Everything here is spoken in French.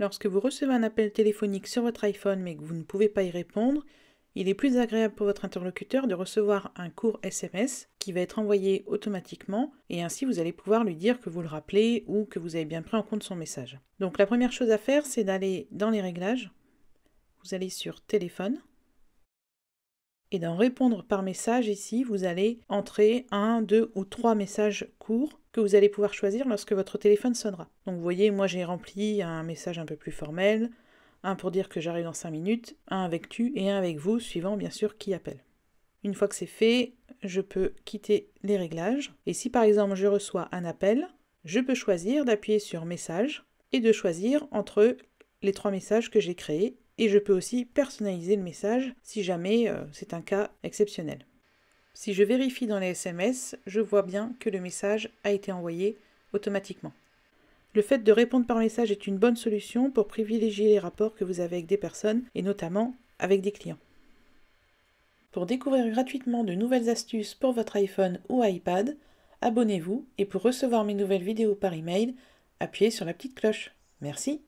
Lorsque vous recevez un appel téléphonique sur votre iPhone mais que vous ne pouvez pas y répondre, il est plus agréable pour votre interlocuteur de recevoir un court SMS qui va être envoyé automatiquement et ainsi vous allez pouvoir lui dire que vous le rappelez ou que vous avez bien pris en compte son message. Donc la première chose à faire, c'est d'aller dans les réglages. Vous allez sur téléphone et dans répondre par message ici, vous allez entrer un, deux ou trois messages courts que vous allez pouvoir choisir lorsque votre téléphone sonnera. Donc vous voyez, moi j'ai rempli un message un peu plus formel, un pour dire que j'arrive dans 5 minutes, un avec tu et un avec vous, suivant bien sûr qui appelle. Une fois que c'est fait, je peux quitter les réglages. Et si par exemple je reçois un appel, je peux choisir d'appuyer sur message et de choisir entre les trois messages que j'ai créés. Et je peux aussi personnaliser le message si jamais euh, c'est un cas exceptionnel. Si je vérifie dans les SMS, je vois bien que le message a été envoyé automatiquement. Le fait de répondre par message est une bonne solution pour privilégier les rapports que vous avez avec des personnes et notamment avec des clients. Pour découvrir gratuitement de nouvelles astuces pour votre iPhone ou iPad, abonnez-vous et pour recevoir mes nouvelles vidéos par email, appuyez sur la petite cloche. Merci.